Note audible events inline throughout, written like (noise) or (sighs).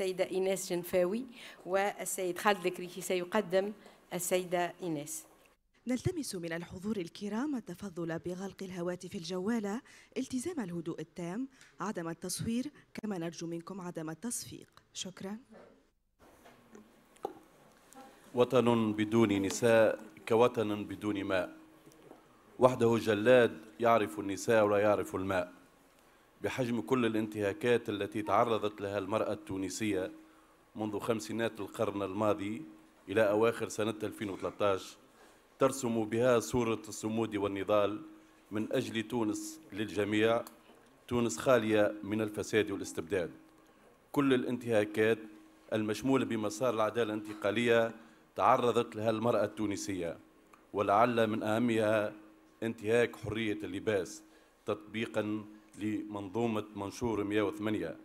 السيدة إيناس جنفاوي والسيد خالد الكريكي سيقدم السيدة إيناس نلتمس من الحضور الكرام التفضل بغلق الهواتف الجوالة التزام الهدوء التام عدم التصوير كما نرجو منكم عدم التصفيق شكرا وطن بدون نساء كوطن بدون ماء وحده جلاد يعرف النساء ولا يعرف الماء بحجم كل الانتهاكات التي تعرضت لها المرأة التونسية منذ خمسينات القرن الماضي إلى أواخر سنة 2013 ترسم بها صورة الصمود والنضال من أجل تونس للجميع تونس خالية من الفساد والاستبداد كل الانتهاكات المشمولة بمسار العدالة الانتقالية تعرضت لها المرأة التونسية ولعل من أهمها انتهاك حرية اللباس تطبيقاً لمنظومة منشور 108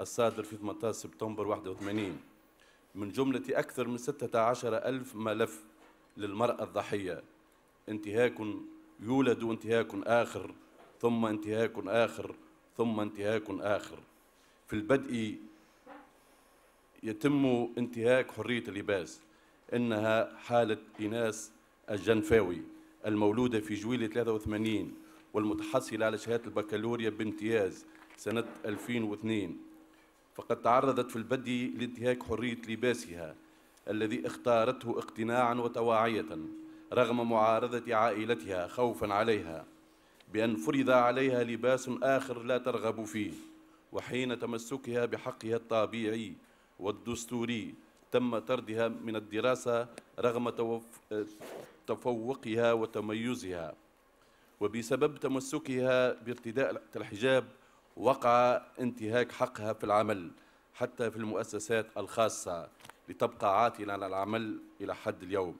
الصادر في 18 سبتمبر 81 من جملة أكثر من 16 ألف ملف للمرأة الضحية انتهاك يولد انتهاك آخر ثم انتهاك آخر ثم انتهاك آخر في البدء يتم انتهاك حرية اللباس إنها حالة إيناس الجنفاوي المولودة في جويلية 83 والمتحصلة على شهادة البكالوريا بامتياز سنة 2002 فقد تعرضت في البدء لانتهاك حرية لباسها الذي اختارته اقتناعا وتواعية رغم معارضة عائلتها خوفا عليها بأن فرض عليها لباس آخر لا ترغب فيه وحين تمسكها بحقها الطبيعي والدستوري تم طردها من الدراسة رغم تفوقها وتميزها وبسبب تمسكها بارتداء الحجاب وقع انتهاك حقها في العمل حتى في المؤسسات الخاصة لتبقى عاطلة على العمل إلى حد اليوم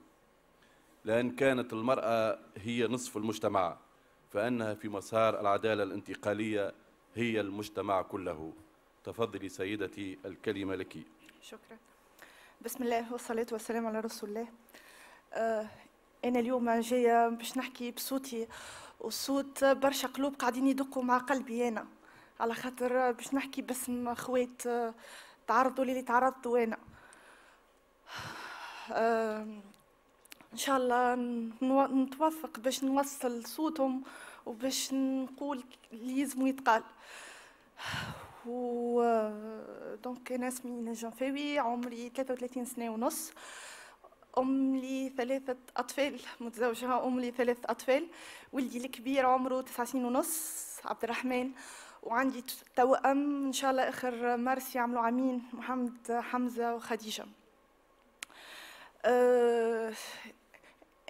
لأن كانت المرأة هي نصف المجتمع فأنها في مسار العدالة الانتقالية هي المجتمع كله تفضلي سيدتي الكلمة لك شكرا بسم الله والصلاة والسلام على رسول الله آه، أنا اليوم جاية باش نحكي بصوتي وصوت برشا قلوب قاعدين يدقوا مع قلبي انا على خاطر باش نحكي باسم خوات آه، تعرضوا اللي تعرضتوا انا آه، ان شاء الله نتوفق باش نوصل صوتهم وباش نقول اللي يزمو يتقال و دونك آه، انا اسمي نجم فاوي عمري 33 سنه ونص أم لثلاثة أطفال متزوجة أم لثلاث أطفال ولدي الكبير عمره تسع سنين ونص عبد الرحمن وعندي توأم إن شاء الله آخر مارس يعملوا عامين محمد حمزة وخديجة آه،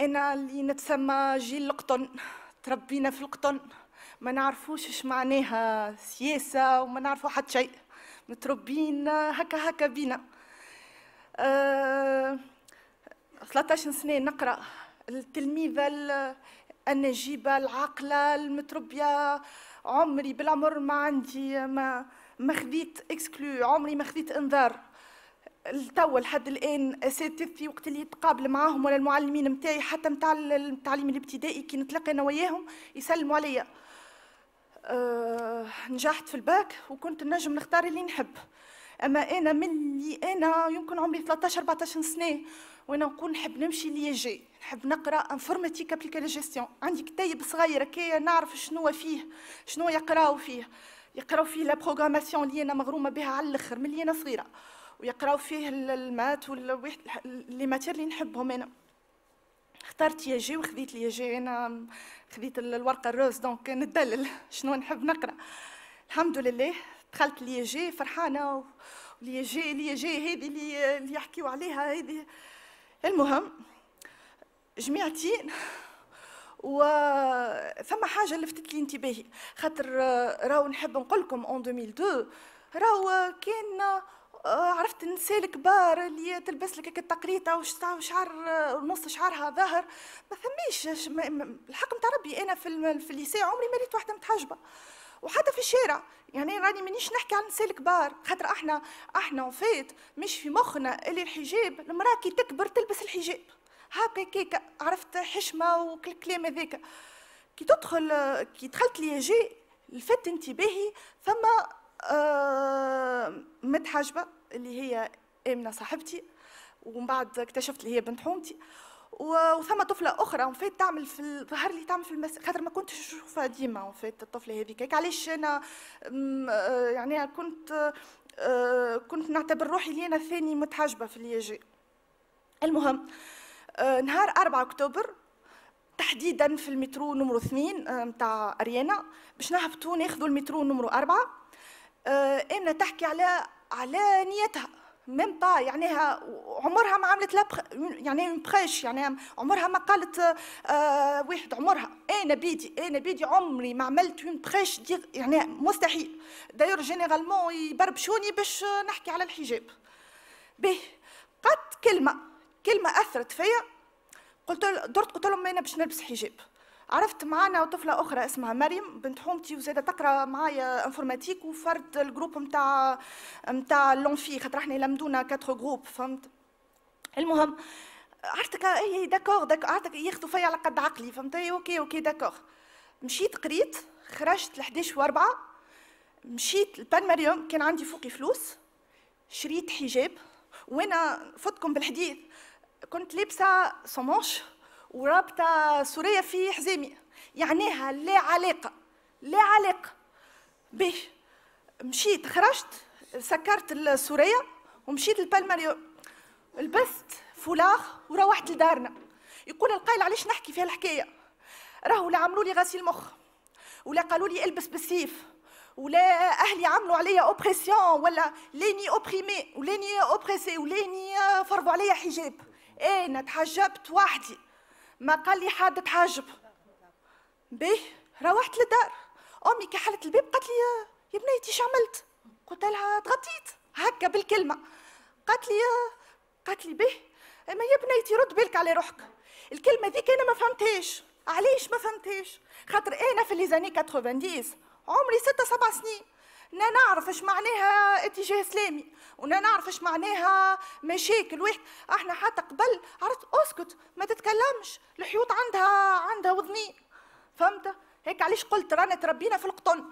أنا اللي نتسمى جيل القطن تربينا في القطن ما نعرفوش اش معناها سياسة وما نعرفو حتى شيء متربين هكا هكا بينا أه 13 سنه نقرا التلميذه النجيبه العاقله المتربيه عمري بالعمر ما عندي ما ما خذيت اكسكلو عمري ما خذيت انذار لتوا لحد الان اساتذتي وقت اللي نتقابل معاهم ولا المعلمين نتاعي حتى نتاع التعليم الابتدائي كي نتلاقى انا وياهم يسلموا عليا أه نجحت في الباك وكنت نجم نختار اللي نحب اما انا من اللي انا يمكن عمري 13 14 سنه وانا نقول نحب نمشي لي جي نحب نقرا انفورماتيك ابليكال جيستيون عندي كتاب صغير هكايا نعرف شنو فيه شنو يقراو فيه يقراو فيه لا بروغراماسيون اللي انا مغرومه بها على الاخر ملي انا صغيره ويقراو فيه المات والواحد لي ماتير اللي نحبهم انا اخترت يا جي وخذيت لي جي انا خذيت الورقه الروز دونك ندلل (laughs) شنو نحب نقرا الحمد لله دخلت لي جي فرحانه لي جي لي جي هذه اللي يحكيو عليها هذه المهم جمعتي و ثم حاجه لفتت لي انتباهي خاطر راهو نحب نقول لكم اون 2002 راهو كان آه، عرفت النساء الكبار اللي تلبس لك هكا التقريطه وشعر نص شعرها ظاهر ما فماش الحق نتاع ربي انا في الليسي عمري ما ريت واحده متحجبه وحتى في الشارع يعني راني مانيش نحكي عن نساء الكبار خاطر احنا احنا وفات مش في مخنا اللي الحجاب المراه كي تكبر تلبس الحجاب هاكا كيكا عرفت حشمه وكل كلام هذاك كي تدخل كي دخلت لي جي لفت انتباهي ثم آه متحجبه اللي هي امنه صاحبتي ومن بعد اكتشفت اللي هي بنت حومتي وثم طفله اخرى اون تعمل في ظهر لي تعمل في المس خاطر ما كنتش نشوفها ديما اون الطفله هذيك علاش انا آه، يعني كنت آه، كنت نعتبر روحي لي انا ثاني متحجبه في يجي المهم آه، نهار 4 اكتوبر تحديدا في المترو نمرو 2 نتاع اريانا باش نهبطوا ناخذوا المترو نمرو 4 أنا تحكي على على نيتها ميم با يعني عمرها ما عملت لا بخ... يعني بخيش يعني عمرها ما قالت آه واحد عمرها انا إيه بيدي انا إيه بيدي عمري ما عملت اون بخيش دي يعني مستحيل داير جينيرالمون يبربشوني باش نحكي على الحجاب به قد كلمه كلمه اثرت فيا قلت درت قلت لهم انا باش نلبس حجاب عرفت معنا طفلة أخرى اسمها مريم بنت حومتي وزادة تقرا معايا انفورماتيك وفرد الجروب نتاع نتاع لونفي خاطر احنا يلمدونا كاتر جروب فهمت المهم عرفتك اي داكور داكور عرفتك ياخذوا فيا على قد عقلي فهمت اي اوكي اوكي داكور مشيت قريت خرجت ل 11 و 4 مشيت لبان مريم كان عندي فوقي فلوس شريت حجاب وانا فوتكم بالحديث كنت لابسه سومونش ورابطه سوريا في حزامي يعنيها لا علاقه لا علاقه به مشيت خرجت سكرت السورية ومشيت للبالماريو لبست فولاغ وروحت لدارنا يقول القائل علاش نحكي في هالحكايه راهو لا عملوا لي غسيل مخ ولا قالوا لي البس بالسيف ولا اهلي عملوا عليا اوبريسيون ولا ليني اوبريمي ولاني اوبريسي ولاني آه، فرضوا عليا حجاب انا تحجبت وحدي ما قال لي حادة حاجب به روحت للدار امي كي حلت الباب قالت لي يا بنيتي شو عملت قلت لها تغطيت هكا بالكلمه قالت لي قالت لي به ما يا بنيتي رد بالك على روحك الكلمه ذيك انا ما فهمتهاش علاش ما فهمتهاش خاطر انا في لي زاني 90 عمري ستة سبع سنين انا نعرف اش معناها اتجاه سلامي وانا نعرف اش معناها مشاكل واحد احنا حتى قبل عرفت اسكت ما تتكلمش الحيوط عندها عندها وذنين فهمت هيك علاش قلت رانا تربينا في القطن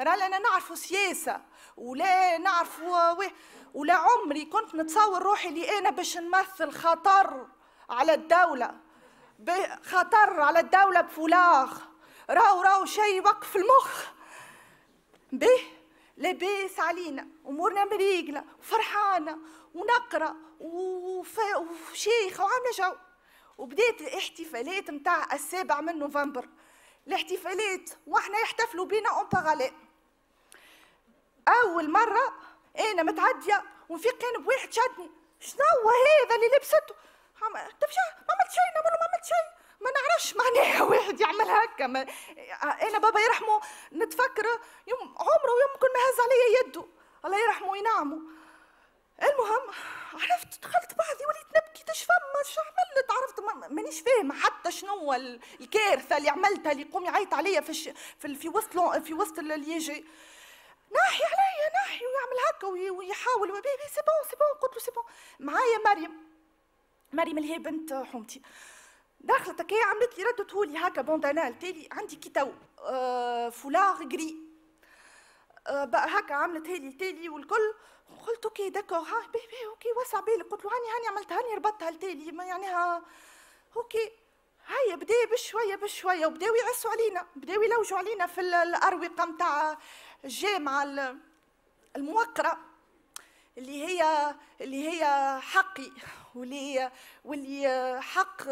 رانا نعرفوا سياسه ولا نعرفوا ولا عمري كنت نتصور روحي اللي انا باش نمثل خطر على الدوله خطر على الدوله بفلاخ راو راو شيء وقف المخ به لاباس علينا امورنا مريقله وفرحانه ونقرا وشيخه وعامله جو وبدات الاحتفالات نتاع السابع من نوفمبر الاحتفالات واحنا يحتفلوا بينا اون باراليل اول مره انا متعديه ونفيق كان بواحد شدني شنو هذا اللي لبسته ما عملت شيء ما عملت شيء ما نعرفش معناها (laughs) واحد يعمل هكا ما انا بابا يرحمه نتفكره يوم عمره يمكن ما هز عليا يده الله يرحمه وينعمه المهم عرفت دخلت بعضي وليت نبكي تش فما شو عملت عرفت مانيش فاهمه حتى شنو الكارثه اللي عملتها اللي يقوم يعيط عليا في الش في في وسط في وسط اللي يجي ناحي عليا ناحي ويعمل هكا ويحاول سي بون سي بون قلت له سي بون معايا مريم مريم اللي هي بنت حومتي دخلت هي عملت لي ردت لي هكا بوندانال تالي عندي كي تو آه، فولار غري آه، هكا عملت هالي تالي والكل قلت اوكي داكور ها بيه بيه اوكي وسع بالك قلت له هاني هاني عملتها هاني ربطتها لتالي ما يعنيها اوكي هيا بدا بشويه بشويه وبداو يعسوا علينا بداو يلوجوا علينا في الاروقه نتاع الجامعه الموقره اللي هي اللي هي حقي واللي واللي حق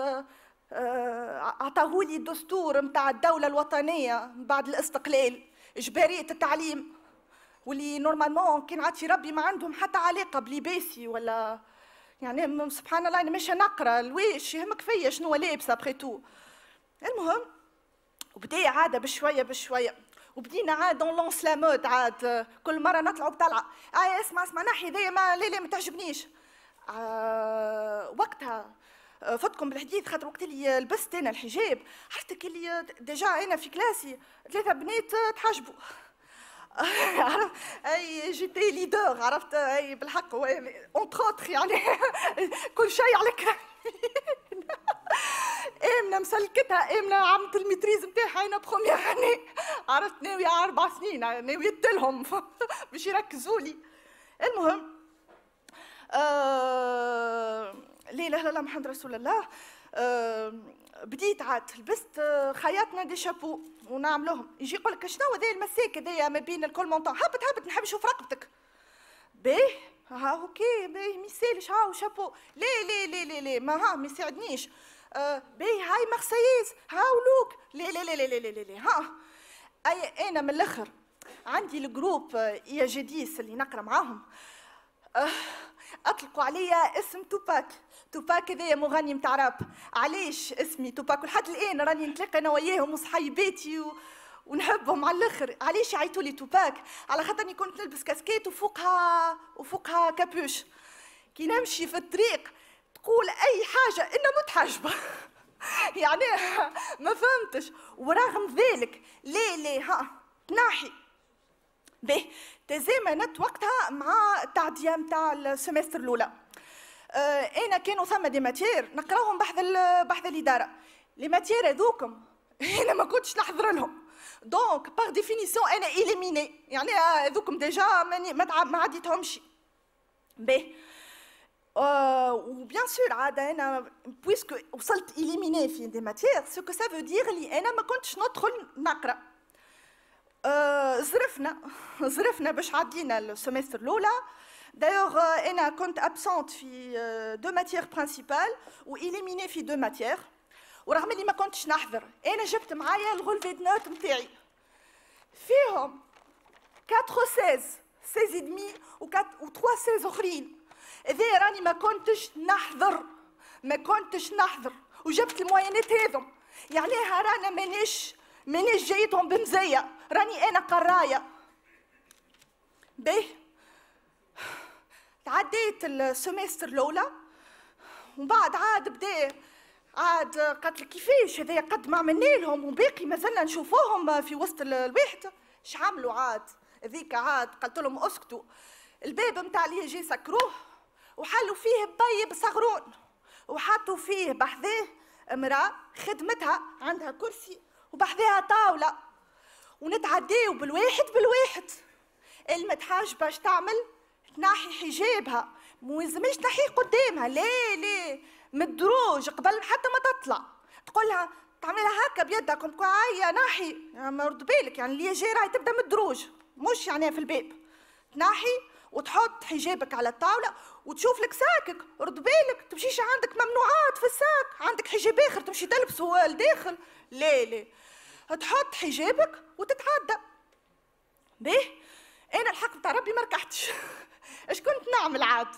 آه، عطاهولي الدستور نتاع الدوله الوطنيه من بعد الاستقلال اجباريه التعليم واللي نورمالمون كان عاطي ربي ما عندهم حتى علاقه بلباسي ولا يعني سبحان الله انا مش نقرا لواش يهمك فيا شنو لابسه ابخي تو المهم وبدا عاده بشويه بشويه وبدينا عاد دون لونس لا مود عاد كل مره نطلعوا بطلعه آي آه، اسمع اسمع نحي ذي ما لا لا ما تعجبنيش آه وقتها فدكم بالحديث خاطر وقت اللي لبست انا الحجاب حسيتك اللي ديجا انا في كلاسي ثلاثه بنات تحجبوا (laughs) عرفت اي جيتي ليدر عرفت اي بالحق هو اونتر اوتر يعني (laughs) كل شيء على امنا (laughs) امنه مسلكتها امنه عملت الميتريز نتاعها انا بخومي اني عرفت ناويه اربع سنين ناوي تلهم باش يركزوا لي المهم آه ليه لا لا محمد رسول الله بديت عاد لبست آه، خياطنا دي شابو ونعملوهم يجي يقول لك شنو هذا المساك هذايا ما بين الكل مونطون هبط هبط نحب نشوف رقبتك باه ها اوكي باه ما يسالش ها شابو لا لا لا لا لا ما ها ما يساعدنيش آه باهي هاي ها هاو لوك لا لا لا لا لا لا ها اي انا من الاخر عندي الجروب آه، يا جديس اللي نقرا معاهم أه اطلقوا عليا اسم توباك توباك هذايا مغني نتاع راب علاش اسمي توباك ولحد الان راني نتلاقى انا وياهم وصحيباتي و... ونحبهم على الاخر علاش يعيطوا لي توباك على خاطرني كنت نلبس كاسكيت وفوقها وفوقها كابوش كي نمشي في الطريق تقول اي حاجه انا متحجبه (laughs) يعني ما فهمتش ورغم ذلك ليه ليه ها تنحي به تزامنت وقتها مع التعديه نتاع السمستر الاولى آه، انا كانوا ثم دي ماتير نقراوهم بحث بحث الاداره لي ماتير هذوكم (laughs) انا ما كنتش نحضر لهم دونك باغ ديفينيسيون انا اليميني يعني آه، هذوكم ديجا ماني ما ما عديتهمش باهي euh، وبيان سور عاد انا بويسكو وصلت اليميني في دي ماتير سو كو سا فو دير لي انا ما كنتش ندخل نقرا euh، زرفنا (laughs) زرفنا باش عدينا السيمستر الاولى D'ailleurs, Ena euh, كنت absente في deux matières principales وإليميني في deux matières ورغم اللي ما كنتش نحضر أنا جبت معايا الغولفي دو نوت نتاعي فيهم 4 16 16 دمي و 3 16 أخرين إذا راني ما كنتش نحضر ما كنتش نحضر وجبت المعينات هذم يعنيها رانا مانيش مانيش جايتهم بمزية راني أنا قراية باهي تعديت السمستر الاولى ومن بعد عاد بدا عاد قالت لي كيفاش هذايا قد ما عملنا لهم وباقي مازلنا نشوفوهم في وسط الوحده اش عملوا عاد هذيك عاد قلت لهم اسكتوا الباب نتاع اللي جي سكروه وحلوا فيه بي بصغرون وحطوا فيه بحذاه امراه خدمتها عندها كرسي وبحذاها طاوله ونتعداو بالواحد بالواحد المتحاج باش تعمل تنحي حجابها ما لازمش تنحيه قدامها لا لا مدروج قبل حتى ما تطلع تقول لها تعملها هكا بيدها كوم هيا آه، نحي يعني آه، رد بالك يعني اللي جاي راهي تبدا مدروج مش يعني في الباب تنحي وتحط حجابك على الطاوله وتشوف لك ساكك رد بالك تمشيش عندك ممنوعات في الساك عندك حجاب اخر تمشي تلبسه لداخل لا لا تحط حجابك وتتعدى باهي انا الحق بتاع ربي ما ركحتش (laughs) اش كنت نعمل عاد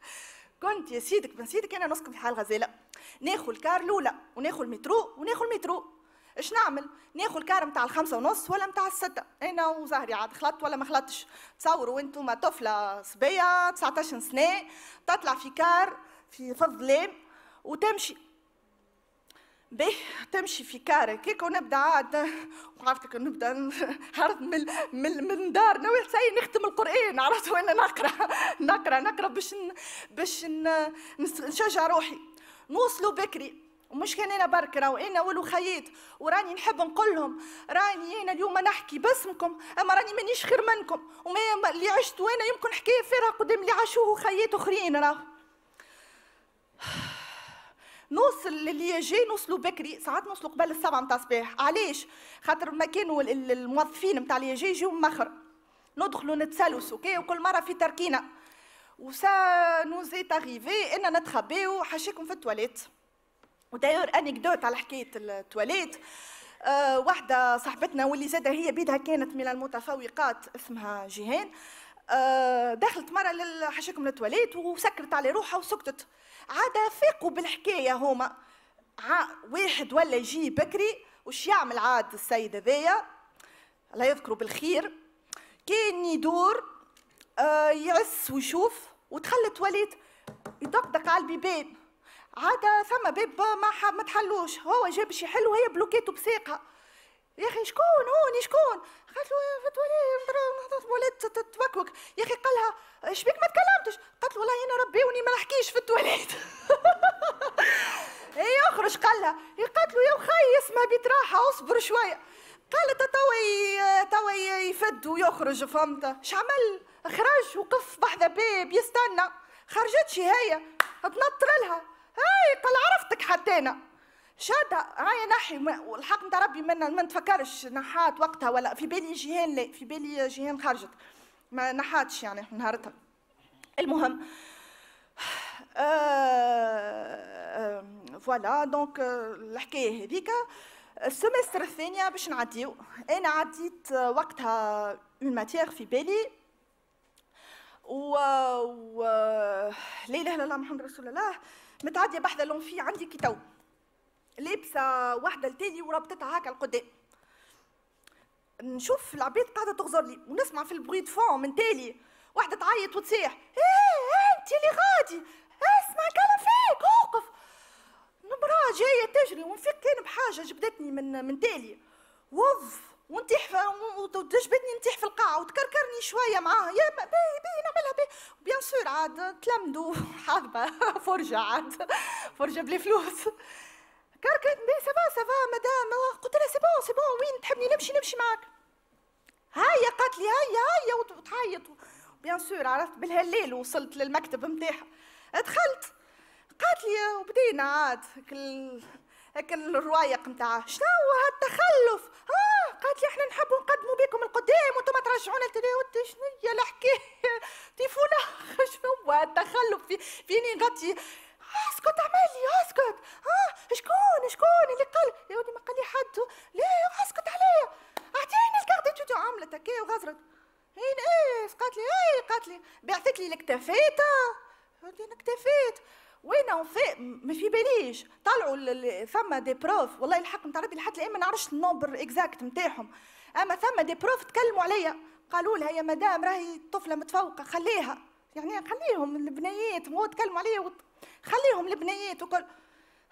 (laughs) كنت يا سيدك بن سيدك انا نسكن في حال غزاله ناخذ الكار الاولى وناخذ المترو وناخذ المترو اش نعمل ناخذ الكار نتاع الخمسة ونص ولا نتاع الستة انا وزهري عاد خلطت ولا ما خلطتش تصوروا انتم طفله صبيه 19 سنه تطلع في كار في في الظلام وتمشي به تمشي في كارك كيك ونبدا عاد وعرفتك نبدا هرب (laughs) من من من دار نويت نختم القران عرفت وانا نقرا (laughs) نقرا نقرا باش باش نشجع روحي نوصلوا بكري ومش كان انا برك راهو انا خيط وراني نحب نقول لهم راني انا اليوم نحكي باسمكم اما راني مانيش خير منكم وما اللي عشت وانا يمكن حكايه فيها قدام اللي عاشوه خيات اخرين راهو (sighs) نوصل للي جاي نوصلوا بكري ساعات نوصلوا قبل السبعة نتاع الصباح علاش خاطر ما كانوا الموظفين نتاع اللي جاي يجيو مخر ندخلوا نتسلسوا كي وكل مره في تركينا وسا نوزيت اغيفي اريفي ان نتخباو حاشاكم في التواليت ودايور انكدوت على حكايه التواليت أه واحدة صاحبتنا واللي زادة هي بيدها كانت من المتفوقات اسمها جيهان آه، دخلت مره للحشاكم للتواليت وسكرت على روحها وسكتت عاد فاقوا بالحكايه هما واحد ولا يجي بكري وش يعمل عاد السيد هذايا الله يذكره بالخير كان يدور آه، يعس ويشوف وتخلى التواليت يدقدق على البيبان عاد ثم باب ما ما تحلوش هو جاب باش يحل وهي بلوكيته بساقها يا اخي شكون هوني شكون قالت له في التوالي ولات تتوكوك يا اخي قال لها شبيك ما تكلمتش قالت له والله انا ربيوني ما نحكيش في التواليت (laughs) اي اخرج قال لها إيه، قالت له يا وخي اسمها بيت راحه اصبر شويه قالت توا توا يفد ويخرج فهمت شعمل خرج وقف بحذا باب يستنى خرجتش هي تنطر لها هاي قال عرفتك حتى انا شادة هاي نحي والحق نتاع ربي ما نتفكرش نحات وقتها ولا في بالي جيهان لا في بالي جيهان خرجت ما نحاتش يعني نهارتها المهم آه، آه، فوالا دونك آه، الحكايه هذيك السمستر الثانيه باش نعديو انا عديت وقتها اون ماتيغ في بالي و, و... لا اله الا الله محمد رسول الله متعديه بحذا لون في عندي كي تو لابسه واحده لتاني وربطتها هكا القدام نشوف العباد قاعده تغزر لي ونسمع في البغي فون من تالي واحده تعيط وتصيح ايه انت اللي غادي اسمع كلام فيك اوقف نبرا جايه تجري ونفك كان بحاجه جبدتني من من تالي وظف ونتيح وتجبدني نتيح في القاعة وتكركرني شوية معاها يا باهي باهي نعملها باهي بيان سور عاد تلمدوا (laughs) حاضبة فرجة عاد فرجة بلا فلوس كار كانت سافا سافا مدام قلت لها سي بون سي بون وين تحبني نمشي نمشي معاك هيا قالت لي هيا هيا وتعيط بيان سور عرفت بالهليل وصلت للمكتب نتاعها دخلت قالت لي وبدينا عاد كل هكا الروايق نتاعها شنو هالتخلف اه قالت لي احنا نحبوا نقدموا بكم القدام وانتم ترجعونا لتلي شنو هي الحكايه (laughs) تيفونا (laughs) شنو هالتخلف في فيني نغطي اسكت اعمل لي اسكت ها شكون شكون اللي قال يا ولدي ما قال لي حد لا اسكت عليا اعطيني الكارت توتو عملت هكا وغزرت هين ايه قالت لي ايه قالت لي بعثت لي الكتافات انا اكتفيت وين اون ما في باليش طلعوا ثم دي بروف والله الحق نتاع ربي لحد الان ما نعرفش النومبر اكزاكت نتاعهم اما ثم دي بروف تكلموا عليا قالوا لها يا مدام راهي الطفله متفوقه خليها يعني خليهم البنيات مو تكلموا عليا خليهم البنيات وكل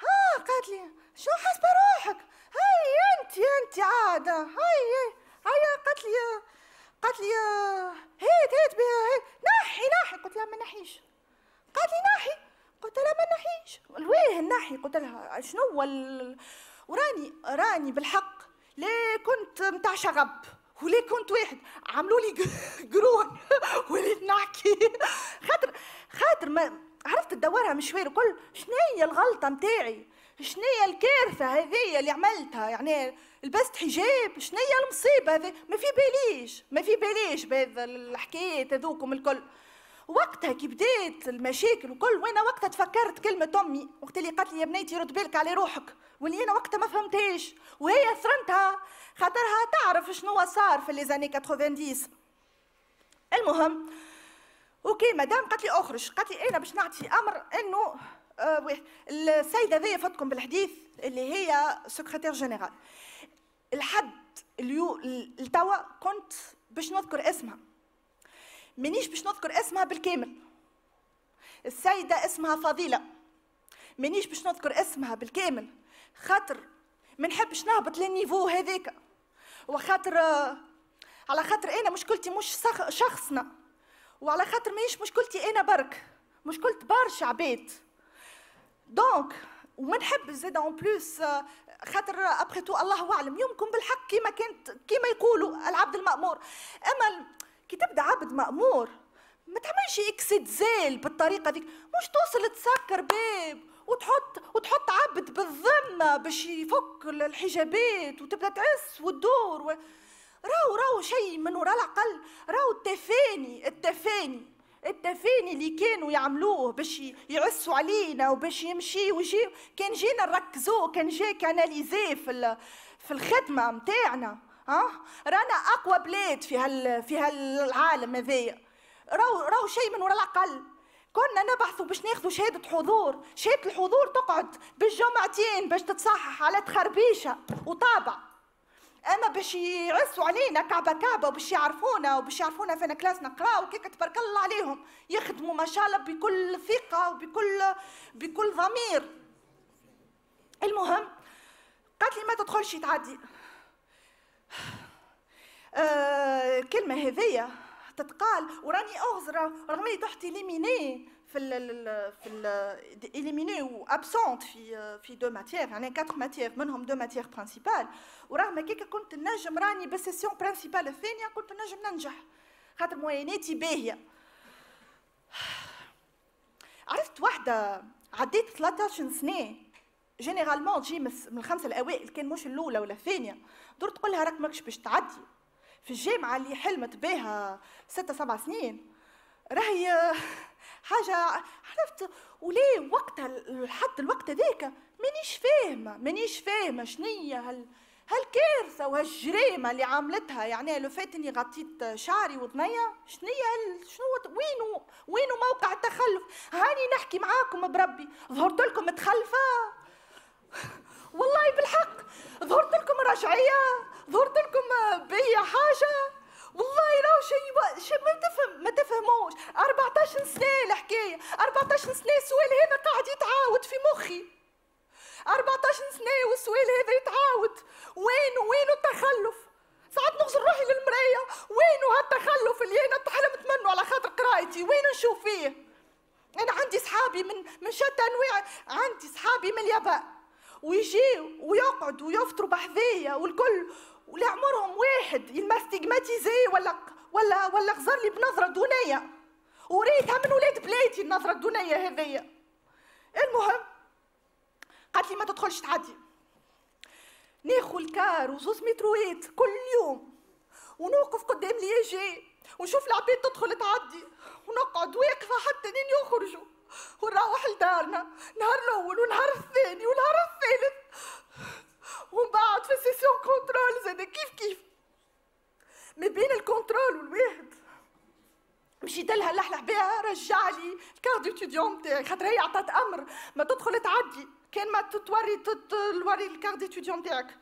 ها قالت لي شو حاسبه روحك هاي انت انت عاده هاي هاي قالت لي قالت لي هيت هيت بها هيت نحي نحي قلت لها ما نحيش قالت لي نحي قلت لها ما نحيش الواه نحي قلت لها شنو هو وراني راني بالحق لي كنت متاع شغب ولي كنت واحد عملوا لي جرون (laughs) وليت نحكي خاطر خاطر ما عرفت تدورها مشوار الكل شنية الغلطة متاعي شنية الكارثة هذه اللي عملتها يعني لبست حجاب شنية المصيبة هذه ما في باليش ما في باليش بهذا الحكايات هذوكم الكل وقتها كي بدات المشاكل وكل وانا وقتها تفكرت كلمه امي وقت اللي قالت لي يا بنيتي رد بالك على روحك واللي انا وقتها ما فهمتهاش وهي ثرنتها خاطرها تعرف شنو صار في لي زاني 90 المهم اوكي مدام قالت لي اخرج قالت لي إيه، انا باش نعطي امر انه آه السيده ذي فاتكم بالحديث اللي هي سكرتير جنرال الحد اليو التوا كنت باش نذكر اسمها مانيش باش نذكر اسمها بالكامل السيده اسمها فضيله مانيش باش نذكر اسمها بالكامل خاطر ما نحبش نهبط للنيفو هذاك وخاطر آه، على خاطر انا مشكلتي مش شخصنا وعلى خاطر ماهيش مشكلتي انا برك مشكله برشا عباد دونك وما نحب زيد اون بلوس خاطر ابخي تو الله اعلم يمكن بالحق كيما كانت كيما يقولوا العبد المامور اما كي تبدا عبد مامور ما تعملش تزال بالطريقه ذيك مش توصل تسكر باب وتحط وتحط عبد بالذمه باش يفك الحجابات وتبدا تعس وتدور و... راهو راهو شيء من ورا العقل راهو التفاني التفاني التفاني اللي كانوا يعملوه باش يعسوا علينا وباش يمشي ويجي كان جينا نركزوه كان جا كاناليزي في في الخدمه نتاعنا ها آه؟ رانا اقوى بلاد في هال في هالعالم هذايا راهو راهو شيء من ورا العقل كنا نبحثوا باش ناخذوا شهادة حضور، شهادة الحضور تقعد بالجمعتين باش تتصحح على تخربيشة وطابع اما باش يعسوا علينا كعبه كعبه وباش يعرفونا وباش يعرفونا فين كلاس نقراو وكيك تبارك الله عليهم يخدموا ما شاء الله بكل ثقه وبكل بكل ضمير المهم قالت لي ما تدخلش تعدي آه كلمه هذيا تتقال وراني اغزره رغم اللي تحتي ليميني في ال في ال إليميني و ابسونت في في دو ماتيير يعني كاتر ماتيير منهم دو ماتيير برانسيبال ورغم هكاك كنت نجم راني بسيسيون برانسيبال الثانية كنت نجم ننجح خاطر معيناتي باهية عرفت واحدة عديت 13 سنة جينيرالمون تجي من الخمسة الأوائل كان مش الأولى ولا الثانية دور تقول لها راك ماكش باش تعدي في الجامعة اللي حلمت بها ستة سبع سنين راهي حاجه عرفت وليه وقتها لحد الوقت هذاك مانيش فاهمه مانيش فاهمه شنية هال هالكارثه وهالجريمه اللي عملتها يعني لو فات اني غطيت شعري وضنيا شنية هال شنو وينو وينو موقع التخلف هاني نحكي معاكم بربي ظهرت لكم متخلفه والله بالحق ظهرت لكم رجعيه ظهرت لكم بيا حاجه والله لو شيء شيء ما تفهم ما تفهموش 14 سنه الحكايه 14 سنه السؤال هذا قاعد يتعاود في مخي 14 سنه والسؤال هذا يتعاود وين وين التخلف ساعات نغزر روحي للمرايه وين هالتخلف اللي انا تحلمت منه على خاطر قرايتي وين نشوف فيه انا عندي صحابي من من شتى انواع عندي صحابي من اليابان ويجي ويقعدوا ويفطروا بحذية والكل ولا عمرهم واحد يلما ستيغماتيزي ولا ولا ولا غزر لي بنظره دونيه وريتها من ولاد بلادي النظره الدونيه هذيا المهم قالت لي ما تدخلش تعدي ناخذ الكار وزوز متروات كل يوم ونوقف قدام لي جي ونشوف العباد تدخل تعدي ونقعد واقفه حتى لين يخرجوا ونروح لدارنا نهار الاول ونهار الثاني ونهار الثالث وبعد في سيسيون كنترول زاد كيف كيف ما بين الكنترول والواحد مشيت لها لحلح بها رجع لي الكارد اتيديون بتاعي خاطر هي عطات امر ما تدخل تعدي كان ما توري توري الكارد اتيديون نتاعك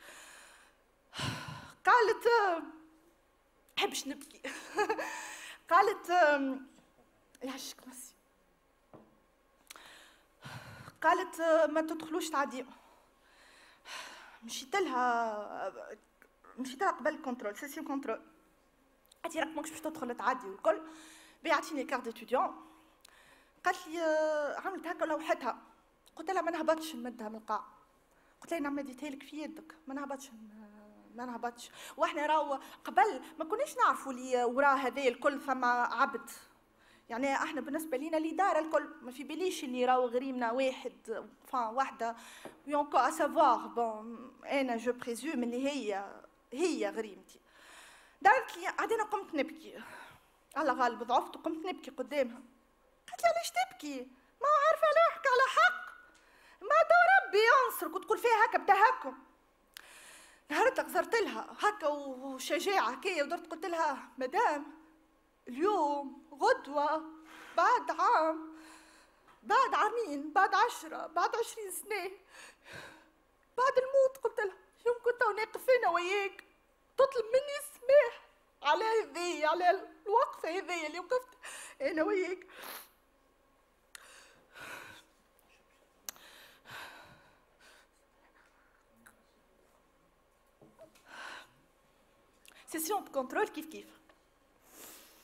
قالت حبش نبكي قالت يعشق مسي قالت ما تدخلوش تعديهم مشيت لها مشيت لها قبل الكونترول سيسيون كونترول قالت لي راك ماكش باش تدخل تعدي والكل بيعتيني كارت ديتيديون قالت لي عملت هكا لوحتها قلت لها ما نهبطش نمدها من القاع قلت لها انا مديتها في يدك ما نهبطش ما نهبطش واحنا راهو قبل ما كناش نعرفوا اللي وراه هذا الكل فما عبد يعني احنا بالنسبه لينا الاداره الكل ما في باليش اللي راهو غريمنا واحد فان واحده يونكو ا سافوار بون انا جو بريزوم اللي هي هي غريمتي دارت لي عاد انا قمت نبكي على غالب ضعفت وقمت نبكي قدامها قالت لي علاش تبكي ما عارفه روحك على حق ما تو ربي ينصرك وتقول فيها هكا بتهكم نهارتها غزرت لها هكا وشجاعه كي ودرت قلت لها مدام اليوم غدوة بعد عام بعد عامين بعد عشرة بعد عشرين سنة بعد الموت قلت لها يوم كنت ناقف أنا وياك تطلب مني السماح على هذي على الوقفة هذي اللي وقفت أنا وياك سيسيون كنترول كيف كيف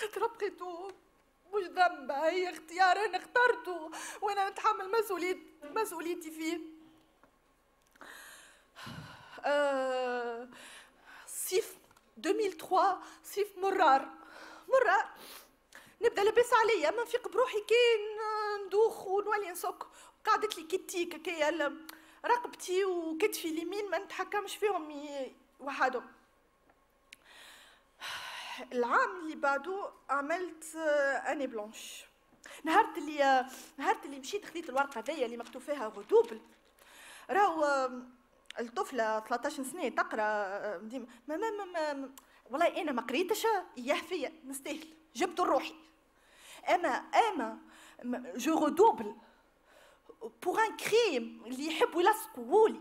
خاطر (laughs) بقيتو مش ذنبه هي اختيار انا اخترته وانا نتحمل مسؤوليه مسؤوليتي فيه آه صيف 2003 صيف مرار مرار نبدا لاباس عليا ما نفيق بروحي كان ندوخ ونولي نسك قعدت لي كتيك كي رقبتي وكتفي اليمين ما نتحكمش فيهم وحدهم العام اللي بعده عملت آه، اني بلانش نهار اللي آه، نهار اللي مشيت خديت الورقه هذيا اللي مكتوب فيها غدوبل راهو آه، الطفله 13 سنه تقرا ديما ما ما ما والله انا ما قريتش اياه فيا نستاهل جبت روحي اما اما جو غدوبل بوغ ان كريم اللي يحبوا يلصقوا لي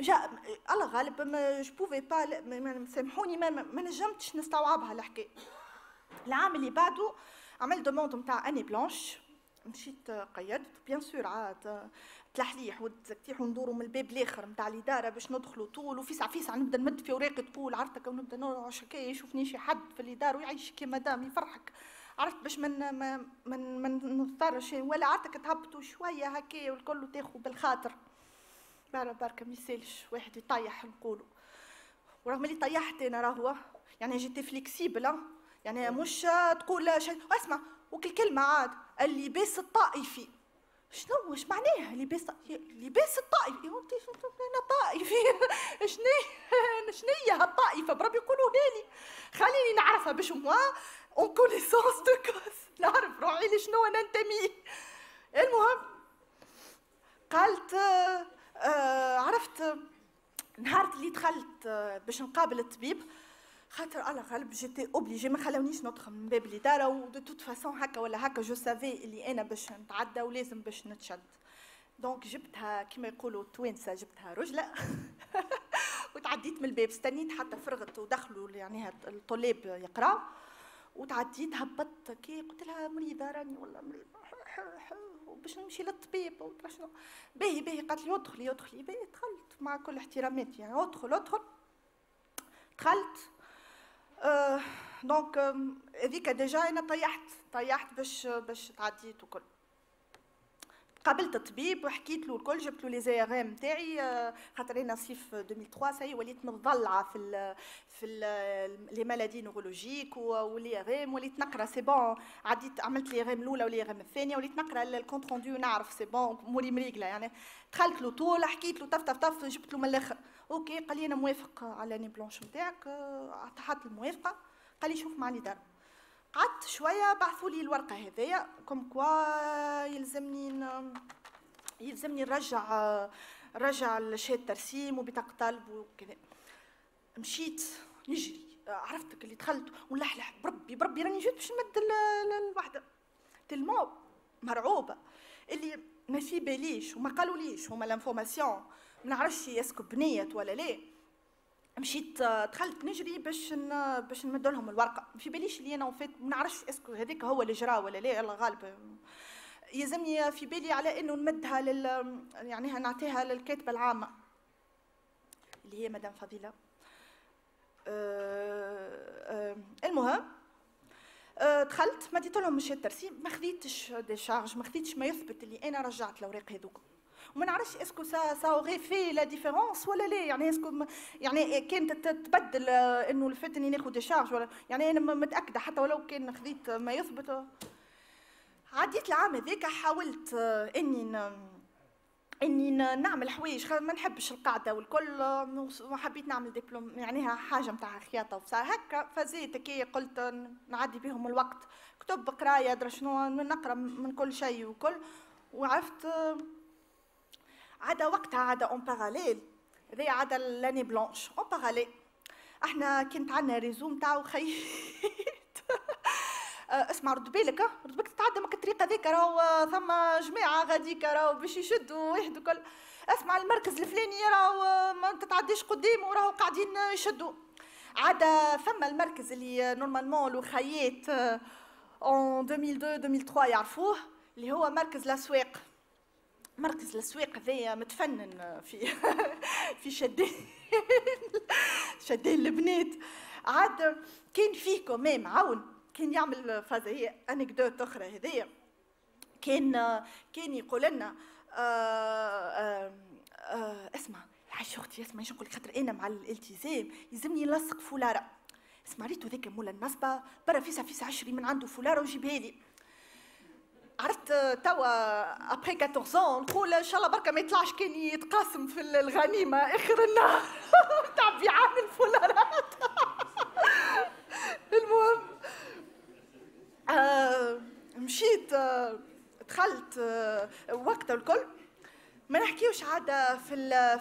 جا الله غالب ما جبوفي با سامحوني ما, ما نجمتش نستوعبها الحكايه العام اللي بعده عملت دوموند نتاع اني بلانش مشيت قيدت بيان سور عاد تلحليح وتكتيح وندورو من الباب الاخر نتاع الاداره باش ندخلوا طول وفي ساعه في ساعه نبدا نمد في اوراقي تقول عرفتك ونبدا نور هكا يشوفني شي حد في الاداره ويعيش كيما دام يفرحك عرفت باش من من من ما نضطرش ولا عرفتك تهبطوا شويه هكا والكل تاخذ بالخاطر برا بركة ما يسالش واحد يطيح نقولوا ورغم اللي طيحت انا راهو يعني جيتي فليكسيبل يعني مش تقول شيء اسمع وكل كلمة عاد اللباس الطائفي شنو واش معناها لباس لباس الطائفي انت انا طائفي (laughs) شني (laughs) شنية هالطائفة بربي يقولوا لي خليني نعرفها باش موا اون كونيسونس دو كوز نعرف روحي لشنو ننتمي المهم قالت آه، عرفت نهار اللي دخلت آه، باش نقابل الطبيب خاطر على غالب جيتي اوبليجي ما خلونيش ندخل من باب الاداره ودو توت فاسون هكا ولا هكا جو سافي اللي انا باش نتعدى ولازم باش نتشد دونك جبتها كما يقولوا التوانسه جبتها رجله (laughs) وتعديت من الباب استنيت حتى فرغت ودخلوا يعني الطلاب يقراو وتعديت هبطت كي قلت لها مريضه راني والله مريضه باش نمشي للطبيب وباش شنو باهي باهي قالت لي ادخلي ادخلي باهي دخلت مع كل احتراماتي يعني ادخل ادخل دخلت دونك آه، هذيك ديجا انا طيحت طيحت باش باش تعديت وكل قابلت الطبيب وحكيت له الكل جبت له لي زي ار ام تاعي آه، خاطر انا صيف 2003 سي وليت مضلعه في الـ في لي مالادي نورولوجيك ولي ار ام وليت نقرا سي بون عديت عملت لي ار ام الاولى ولي ار ام الثانيه وليت نقرا الكونت روندو ونعرف سي بون اموري مريقله يعني دخلت له طول حكيت له طف طف طف جبت له من الاخر اوكي قال لي انا موافق على لي بلونش نتاعك آه، طحت الموافقه قال لي شوف معلي دار قعدت شويه بعثوا لي الورقه هذايا كوم كوا يلزمني يلزمني نرجع نرجع الشهاده ترسيم وبطاقه طلب وكذا مشيت نجري عرفتك اللي دخلت ونلحلح بربي بربي راني جيت باش نمد الوحده تلمو مرعوبه اللي ما في باليش وما قالوليش هما لانفورماسيون ما نعرفش يسكب بنيت ولا ليه مشيت دخلت نجري باش باش نمد لهم الورقه في باليش اللي انا وفات ما نعرفش اسكو هذاك هو اللي جرى ولا لا الله غالب يلزمني في بالي على انه نمدها لل يعني نعطيها للكاتبه العامه اللي هي مدام فضيله أه أه المهم آه، دخلت مديت لهم مشيت ترسيم ما خذيتش شارج ما خذيتش ما يثبت اللي انا رجعت الاوراق هذوك وما نعرفش اسكو سا سا اوغي في لا ديفيرونس ولا لا يعني اسكو يعني كانت تتبدل آه، انه اني ناخذ شارج ولا يعني انا متاكده حتى ولو كان خذيت ما يثبت عديت العام هذاك حاولت آه، اني اني نعمل حوايج ما نحبش القعده والكل وحبيت آه، نعمل دبلوم يعني حاجه نتاع خياطه وصا هكا فزيت كي قلت نعدي بهم الوقت كتب قرايه درا شنو نقرا من كل شيء وكل وعرفت عدا وقتها عدا اون باراليل هذايا عدا لاني بلونش اون باراليل احنا كنت عندنا ريزو نتاعو خيط اسمع رد بالك رد بالك تتعدى مك الطريق هذاك راهو آه، ثما جماعه غاديك راهو باش يشدوا واحد وكل اسمع المركز الفلاني راهو آه، ما تتعديش قدامه راهو قاعدين آه، يشدوا عدا ثم المركز اللي نورمالمون الوخيات اون 2002 2003 يعرفوه اللي هو مركز الاسواق مركز الاسواق هذايا متفنن في (laughs) في شدين (laughs) شدين البنات عاد كان فيه كمان عون كان يعمل فازا هي انكدوت اخرى هذايا كان كان يقول لنا آه، آه، آه، اسمع الحاج اختي اسمع ايش نقول خاطر انا مع الالتزام يلزمني نلصق فولاره اسمع ريتو ذاك مولا النصبه برا فيسع فيسع عشري من عنده فولاره وجيبها لي عرفت توا ابخي 14 نقول ان شاء الله بركه ما يطلعش كان يتقاسم في الغنيمه اخر النهار (laughs) تاع بيعان الفولارات (laughs) المهم آه، مشيت آه، دخلت آه، وقت الكل ما نحكيوش عاد في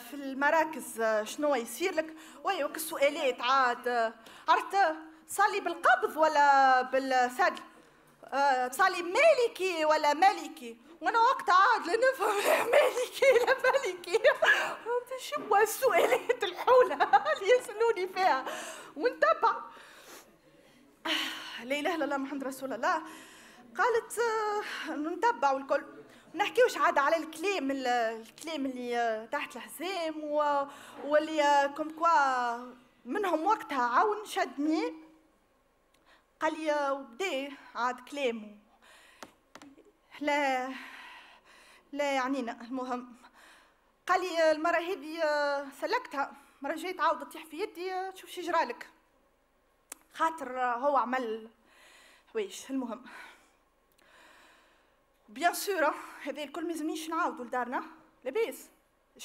في المراكز شنو يصير لك ويوك السؤالات عاد عرفت صلي بالقبض ولا بالثدي آه، تصلي مالكي ولا ملكي وانا وقت عاد لا نفهم مالكي لا ملكي شو السؤالات الحولة اللي يسألوني فيها ونتبع آه، لا اله الا الله محمد رسول الله قالت آه، نتبع والكل ما نحكيوش عاد على الكلام الكلام اللي تحت الحزام واللي كوم كوا منهم وقتها عون شدني قال لي وبدا عاد كلامه لا لا يعنينا المهم قال لي المرة هذي آه، سلكتها مرة جاية تعاود تطيح في يدي آه، تشوف شي جرالك خاطر آه، هو عمل حوايج المهم بيان سور هذا الكل ما يلزمنيش نعاودو لدارنا لاباس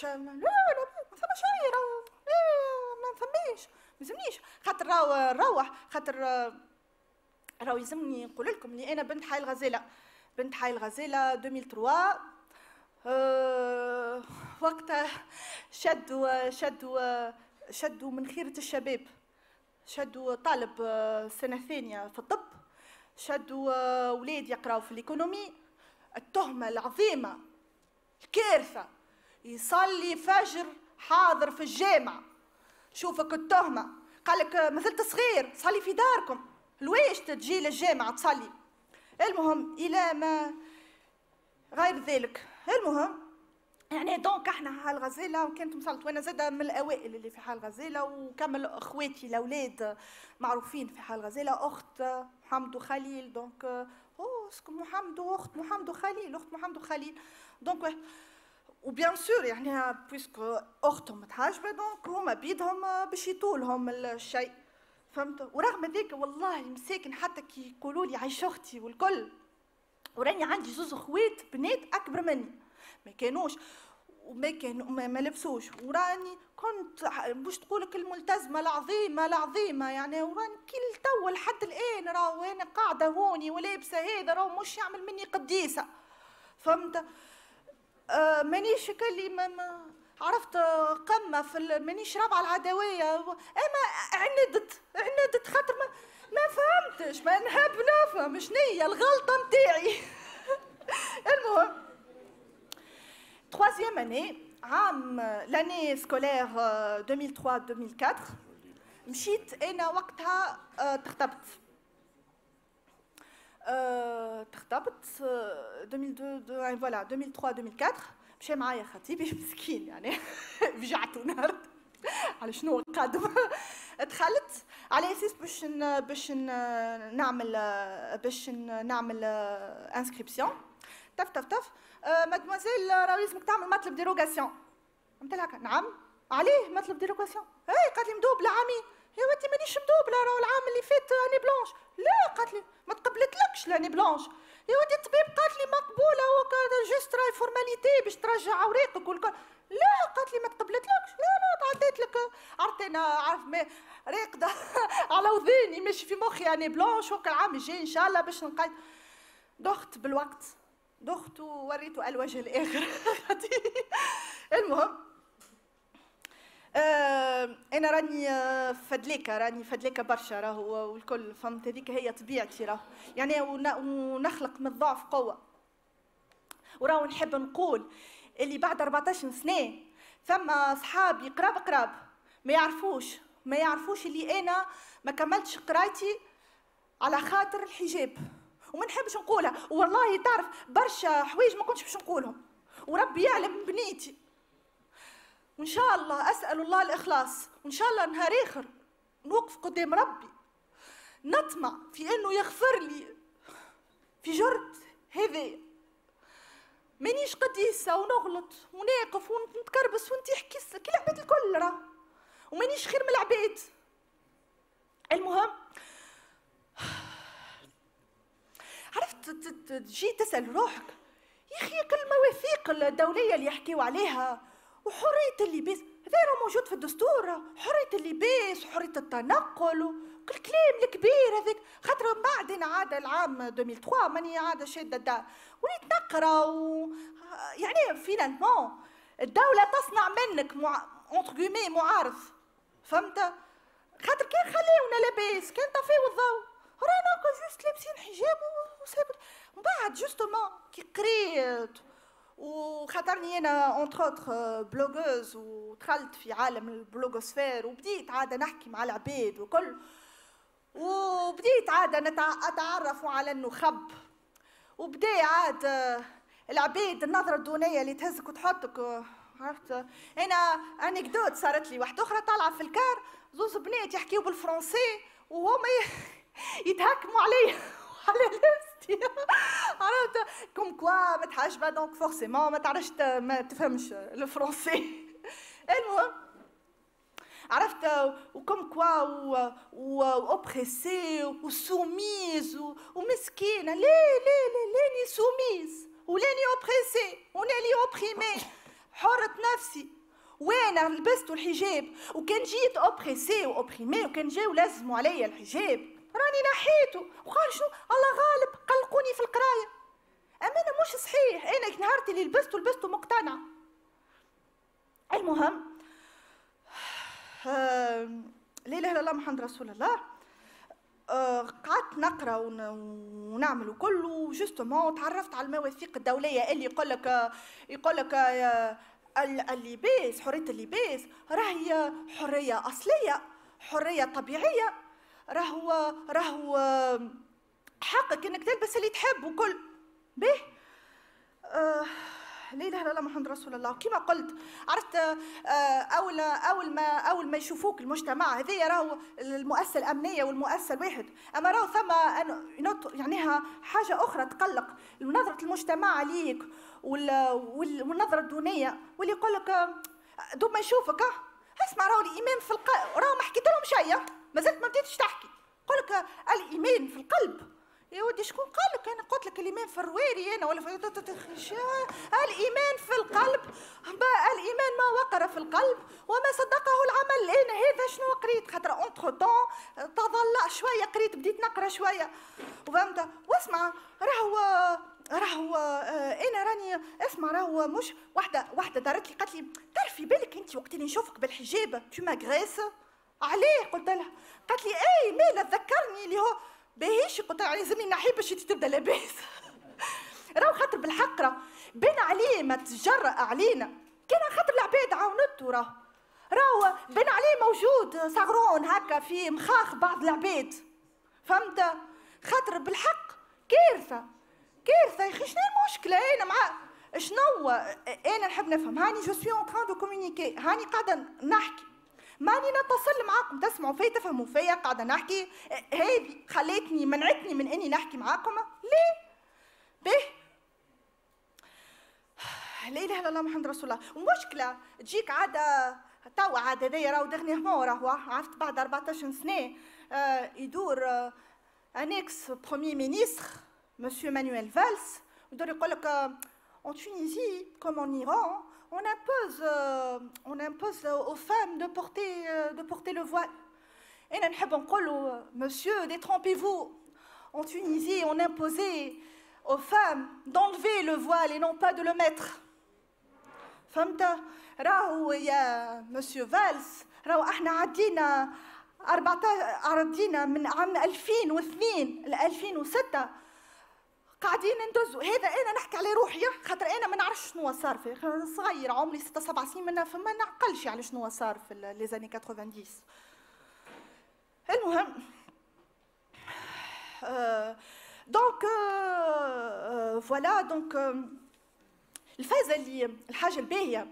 لا لا ما ثماش لا ما نفماش ما يلزمنيش خاطر نروح خاطر راهو يلزمني نقول لكم اللي انا بنت حي الغزاله بنت حي الغزاله 2003 أه وقتها شدوا شدوا شدوا من خيرة الشباب شدوا طالب آه، سنة ثانية في الطب شدوا آه، ولاد يقراو في الإيكونومي التهمة العظيمة الكارثة يصلي فجر حاضر في الجامعة شوفك التهمة قالك آه، مازلت صغير صلي في داركم الوايش تجي للجامعة تصلي المهم إلى ما غير ذلك المهم يعني دونك احنا حال غزالة وكانت مسلط وانا زادة من الاوائل اللي في حال غزالة وكمل اخواتي الاولاد معروفين في حال غزالة اخت محمد وخليل دونك او اوه محمد واخت محمد وخليل اخت محمد وخليل دونك وبيان سور يعني بويسكو اختهم متحاجبه دونك هما بيدهم باش يطولهم الشيء فهمت ورغم ذاك والله مساكن حتى كي يقولوا لي عايش اختي والكل وراني عندي زوز خويت بنات اكبر مني ما كانوش وما كان ما لبسوش وراني كنت باش تقولك الملتزمه العظيمه العظيمه يعني وراني كل تو لحد الان راهو انا قاعده هوني ولابسه هذا راهو مش يعمل مني قديسه فهمت آه مانيش كلي ما, ما عرفت قمة في مانيش رابعة العدوية أما عندت عندت خاطر ما, ما فهمتش ما نحب نفهم شنيا الغلطة متاعي (laughs) المهم troisième اني عام لاني سكولير 2003-2004 مشيت انا وقتها تخطبت تخطبت 2002 فوالا 2003 2004 مشى معايا خطيبي مسكين يعني فجعته (laughs) نهار على شنو قادم (laughs) دخلت على اساس باش باش نعمل باش نعمل انسكريبسيون تف تف تف مادموزيل راه لازمك تعمل مطلب ديروغاسيون قلت لها نعم عليه مطلب ديروغاسيون اي قالت لي مدوبله عامين يا ودي مانيش مدوبله راهو العام اللي فات اني بلونش لا قالت لي ما تقبلتلكش لاني بلونش يا ودي الطبيب قالت لي مقبوله جوست راي فورماليتي باش ترجع اوراقك والكل لا قالت لي ما تقبلتلكش لا لا تعديت لك عرفت انا عارف ما راقده (laughs) على وذيني ماشي في مخي انا يعني بلونش وكل العام الجاي ان شاء الله باش نقعد دخت بالوقت دخت ووريته الوجه الاخر (laughs) المهم انا راني فدليكه راني فدليكه برشا راهو والكل فهمت هذيك هي طبيعتي راهو يعني ونخلق من الضعف قوه وراهو نحب نقول اللي بعد 14 سنه فما صحابي قراب قراب ما يعرفوش ما يعرفوش اللي انا ما كملتش قرايتي على خاطر الحجاب وما نحبش نقولها والله تعرف برشا حوايج ما كنتش باش نقولهم وربي يعلم بنيتي وإن شاء الله أسأل الله الإخلاص وإن شاء الله نهار آخر نوقف قدام ربي نطمع في أنه يغفر لي في جرد هذايا مانيش قديسة ونغلط وناقف ونتكربس وانتي كيس كي العباد الكل راه ومانيش خير من العباد المهم عرفت تجي تسأل روحك يا أخي كل المواثيق الدولية اللي يحكيو عليها وحرية اللباس هذا موجود في الدستور حرية اللباس وحرية التنقل كل كلام الكبير هذاك خاطر من بعد عاد العام 2003 ماني عاد شادة الدار وليت نقرا و يعني فينالمون الدولة تصنع منك مع... اونتر معارض فهمت خاطر كان خليونا لاباس كان طفيو الضوء رانا جوست لابسين حجاب وسابت من بعد جوستومون كي قريت وخاطرني انا اونتر اوتر بلوغوز ودخلت في عالم البلوغوسفير وبديت عاد نحكي مع العباد وكل وبديت عاد اتعرف على النخب وبدا عاد العباد النظره الدونيه اللي تهزك وتحطك عرفت انا انكدوت صارت لي واحده اخرى طالعه في الكار زوز بنات يحكيو بالفرنسي وهما يتهكموا عليا عجبه دونك فورسيمون ما تعرفش ما تفهمش الفرنسي المهم عرفت وكم كوا واوبريسي وسوميز ومسكينه لا لا لا لاني سوميز ولاني اوبريسي ولاني اوبريمي حرة نفسي وانا لبست الحجاب وكان جيت اوبريسي واوبريمي وكان جاو لازموا عليا الحجاب راني نحيته وقال شنو الله غالب قلقوني في القرايه أمانة مش صحيح أنا نهارتي اللي لبسته لبسته مقتنعة المهم لا إله إلا الله محمد رسول الله آه، قعدت نقرا ونعمل وكل وجوستومون تعرفت على المواثيق الدوليه اللي يقول لك يقول لك آه، اللباس حريه اللباس راهي حريه اصليه حريه طبيعيه راهو راهو حقك انك تلبس اللي تحب وكل به آه، لا اله الا الله محمد رسول الله كما قلت عرفت آه، اول اول ما اول ما يشوفوك المجتمع هذايا راهو المؤسسه الامنيه والمؤسسه الواحد اما راهو ثم يعنيها حاجه اخرى تقلق نظره المجتمع عليك والنظره الدونيه واللي يقول لك آه، دوب ما يشوفك اسمع راهو الايمان في القلب راهو ما حكيت لهم شيء مازلت ما بديتش تحكي يقول لك الايمان في القلب يا ودي شكون قال لك انا قلت لك الايمان في الرواري انا ولا في الايمان في القلب الايمان ما وقر في القلب وما صدقه العمل انا هذا شنو قريت خاطر اونتر دون تظل شويه قريت بديت نقرا شويه وفهمت واسمع راهو راهو انا راني اسمع راهو مش واحده واحده دارت لي قالت لي تعرف في بالك انت وقت اللي نشوفك بالحجاب تو ما عليه قلت لها قالت لي اي مالا ذكرني اللي هو باهيش قلت لها لازمني نحي باش تبدا لاباس (laughs) راهو خاطر بالحق راه بان عليه ما تجرأ علينا كان خاطر العباد عاونته راه راهو بان عليه موجود صغرون هكا في مخاخ بعض العباد فهمت خاطر بالحق كارثه كارثه يا اخي شنو المشكله انا مع شنو انا نحب نفهم هاني جو سوي اون تران دو كومونيكي هاني قاعده نحكي ماني نتصل معاكم تسمعوا فيا تفهموا فيا قاعده نحكي هذه خلتني منعتني من اني نحكي معاكم ليه باهي لا اله الا الله محمد رسول الله مشكله تجيك عاده توا عاده راهو ودغنيغمون راهو عرفت بعد 14 سنه آه يدور آه ان بروميي مينيستر مسيو مانويل فالس يدور يقول لك آه en Tunisie comme en Iran, on impose, euh, on impose aux femmes de porter, euh, de porter le voile. Et euh, monsieur, détrompez-vous. En Tunisie, on imposait aux femmes d'enlever le voile et non pas de le mettre. فهمت راهو يا monsieur Valls, راهو احنا عدينا 14 عدينا من عام 2002 ل 2006 قاعدين ندزوا هذا انا نحكي على روحي خاطر انا ما نعرفش شنو صار في صغير عمري 6 7 سنين منها فما نعقلش على شنو صار في لي زاني 90 المهم دونك فوالا دونك آه الفازه اللي الحاجه الباهيه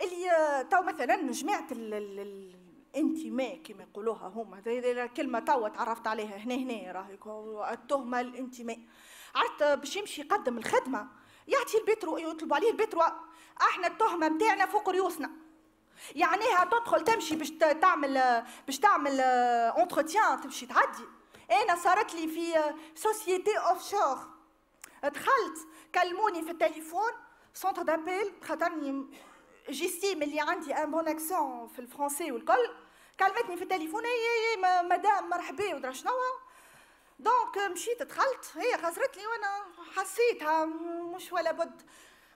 اللي آه، تو مثلا جماعه الانتماء كما يقولوها هما كلمه توا تعرفت عليها هنا هنا راهي التهمه الانتماء آه عرفت باش يمشي يقدم الخدمه يعطي البترو يطلبوا عليه البترو احنا التهمه نتاعنا فوق ريوسنا يعنيها تدخل تمشي باش تعمل باش تعمل اونتروتيان آه، تمشي تعدي انا صارت لي في سوسيتي اوف شور دخلت كلموني في التليفون سونتر دابيل خاطرني جيستيم اللي عندي ان بون اكسون في الفرنسي والكل كلمتني في التليفون اي اي إيه، مدام مرحبا ودرا شنو دونك مشيت دخلت هي غزرت لي وانا حسيتها مش ولا بد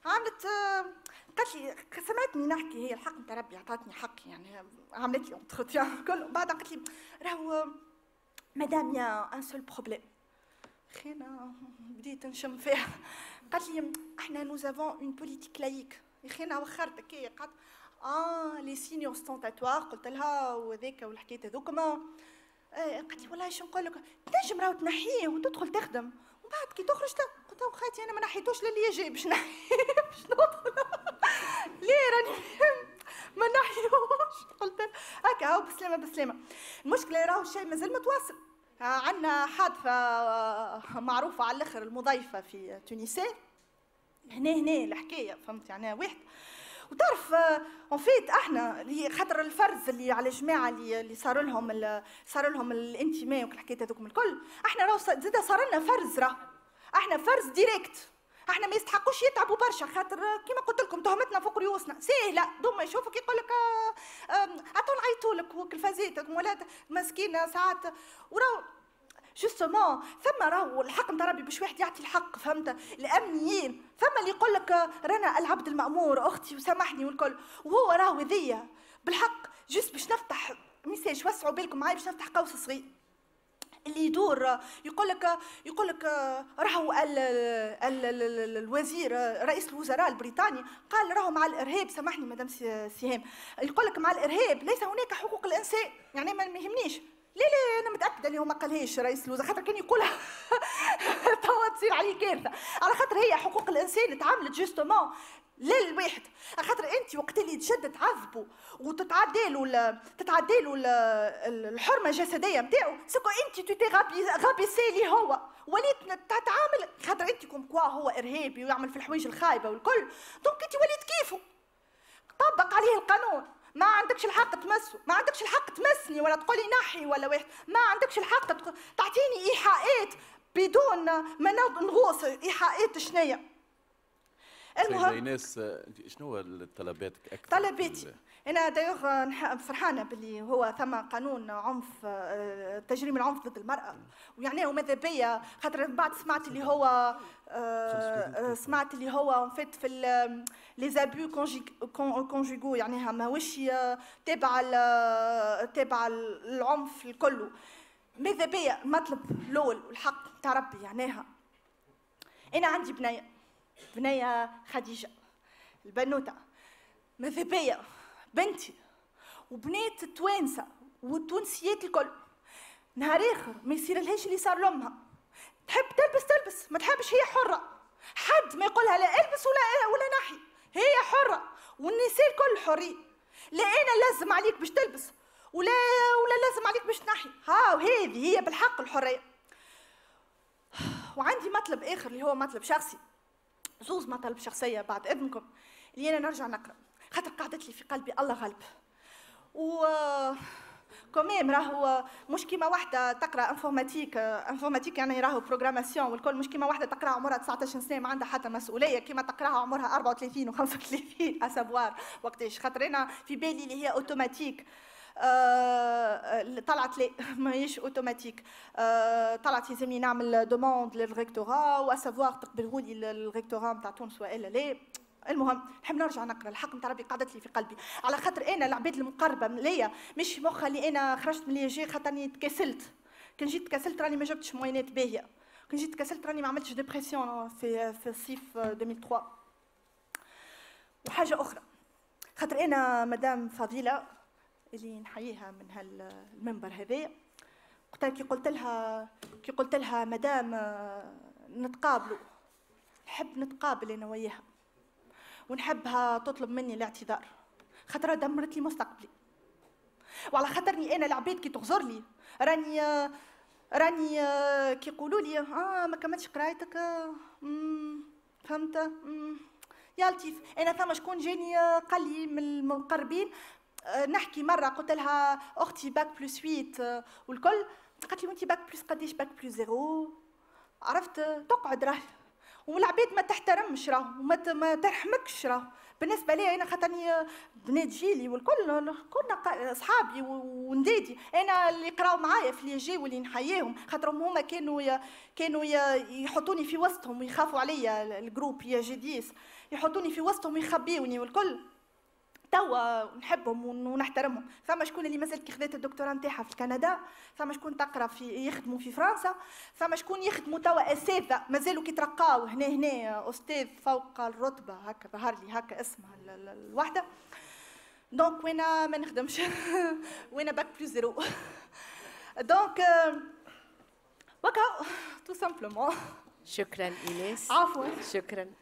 عملت قالت لي سمعتني نحكي هي الحق نتاع ربي عطاتني حقي يعني عملت لي اونتروتيان (laughs) كله بعد قالت لي راهو مدام يا ان سول بروبليم خينا بديت نشم فيها قالت لي احنا نوز افون اون بوليتيك لايك يا خينا وخرتك هي قالت اه لي سيني اوستونتاتوار قلت لها وذاك والحكايات هذوكما إيه، قالت لي والله شنو نقول لك تنجم راه تنحيه وتدخل تخدم ومن بعد كي تخرج قلت له خاتي انا ما نحيتوش للي جاي باش نحيه (laughs) باش ندخل ليه راني فهمت ما نحيوش قلت هكا هاو بسلامه بسلامه المشكله راهو الشيء مازال متواصل عندنا حادثه آه، معروفه على الاخر المضيفه في تونسيه هنا هنا الحكايه فهمت يعني واحد وتعرف اون آه، فيت احنا خاطر الفرز اللي على الجماعه اللي اللي صار لهم صار لهم الانتماء والحكايات هذوكم الكل احنا راهو زاد صار لنا فرز راه احنا فرز ديريكت احنا ما يستحقوش يتعبوا برشا خاطر كيما قلت لكم تهمتنا فوق رؤوسنا سهله دوما يشوفك يقول لك اه اه اتو نعيطوا لك وكلفازيتك ولا مسكينه ساعات وراو جوستومون ثم راهو الحق نتاع ربي باش واحد يعطي الحق فهمت الامنيين ثم اللي يقول لك رنا العبد المامور اختي وسامحني والكل وهو راهو ذيا بالحق جست باش نفتح ميساج وسعوا بالكم معايا باش نفتح قوس صغير اللي يدور يقول لك يقول لك راهو الوزير رئيس الوزراء البريطاني قال راهو مع الارهاب سامحني مدام سهام يقول لك مع الارهاب ليس هناك حقوق الانسان يعني ما يهمنيش لا لا انا متاكده اللي هو ما قالهاش رئيس الوزراء خاطر كان يقولها (laughs) توا تصير عليه كارثه على خاطر هي حقوق الانسان تعاملت جوستومون للواحد على خاطر انت وقت اللي تشد تعذبه وتتعدلوا تتعدلوا الحرمه الجسديه نتاعو سكو انت تي غابي غابيسي هو وليت تتعامل خاطر انت كوم كوا هو ارهابي ويعمل في الحوايج الخايبه والكل دونك انت وليت كيفه طبق عليه القانون ما عندكش الحق تمس ما عندكش الحق تمسني ولا تقولي نحي ولا واحد ما عندكش الحق تعطيني ايحاءات بدون ما نغوص ايحاءات شنيا المهم انت شنو طلباتك اكثر طلباتي انا دايوغ فرحانه باللي هو ثم قانون عنف آه، تجريم العنف ضد المراه ويعني وماذا بيا خاطر بعد سمعت اللي هو آه، آه، سمعت اللي هو فات في لي زابو كونجيغو يعني ماهوش تابع تابع العنف الكل ماذا بيا المطلب الاول والحق تاع ربي يعنيها انا عندي بنيه بنيه خديجه البنوته ماذا بيا بنتي وبنات التوانسه والتونسيات الكل نهار اخر ما يصير لهاش اللي صار لامها تحب تلبس تلبس ما تحبش هي حره حد ما يقولها لا البس ولا ولا نحي هي حره والنساء الكل حرين لا انا لازم عليك باش تلبس ولا ولا لازم عليك باش تنحي ها وهذه هي بالحق الحريه وعندي مطلب اخر اللي هو مطلب شخصي زوز مطالب شخصيه بعد اذنكم اللي انا نرجع نقرا خاطر قعدت لي في قلبي الله غالب و كوميم راهو مش كيما وحده تقرا انفورماتيك انفورماتيك يعني راهو بروغراماسيون والكل مش كيما وحده تقرا عمرها 19 سنه ما عندها حتى مسؤوليه كيما تقراها عمرها 34 و35 اسافوار وقتاش خاطر انا في بالي اللي هي اوتوماتيك آه،, آه طلعت لي (laughs) ماهيش اوتوماتيك آه طلعت يلزمني نعمل دوموند للريكتورا واسافوار لي الريكتورا نتاع تونس والا لا المهم نحب نرجع نقرا الحق نتاع ربي قعدت لي في قلبي على خاطر انا العباد المقربه ليا مش مخها اللي انا خرجت من ليجي خاطرني تكاسلت كان جيت تكاسلت راني ما جبتش موينات باهيه كان جيت تكاسلت راني ما عملتش ديبرسيون في في صيف 2003 وحاجه اخرى خاطر انا مدام فضيله اللي نحييها من هالمنبر هذايا وقتها كي قلت لها كي قلت لها مدام نتقابلوا نحب نتقابل انا وياها ونحبها تطلب مني الاعتذار خاطرها دمرت لي مستقبلي وعلى خاطرني انا العباد كي تغزر لي راني راني كي يقولوا لي اه ما كملتش قرايتك آه، فهمت يا لطيف انا ثم شكون جاني آه، قال لي من المقربين آه، نحكي مره قلت لها اختي باك بلس 8 والكل قالت لي وانت باك بلس قديش باك بلس زيرو عرفت تقعد راهي والعبيد ما تحترمش راه وما ما ترحمكش راه بالنسبه لي انا خاطرني بنات جيلي والكل كنا اصحابي ونديدي انا اللي قراو معايا في اللي جي واللي نحييهم خاطرهم هما كانوا يا كانوا يا يحطوني في وسطهم ويخافوا عليا الجروب يا جديس يحطوني في وسطهم ويخبيوني والكل توا نحبهم ونحترمهم فما شكون اللي مازال كي خذات الدكتوراه نتاعها في كندا فما شكون تقرا في يخدموا في فرنسا فما شكون يخدموا توا اساتذه مازالوا كي ترقاو هنا هنا استاذ فوق الرتبه هكا ظهر لي هكا اسمها الوحده دونك وانا ما نخدمش وانا باك بلو زيرو دونك وكا تو سامبلومون شكرا ايناس عفوا شكرا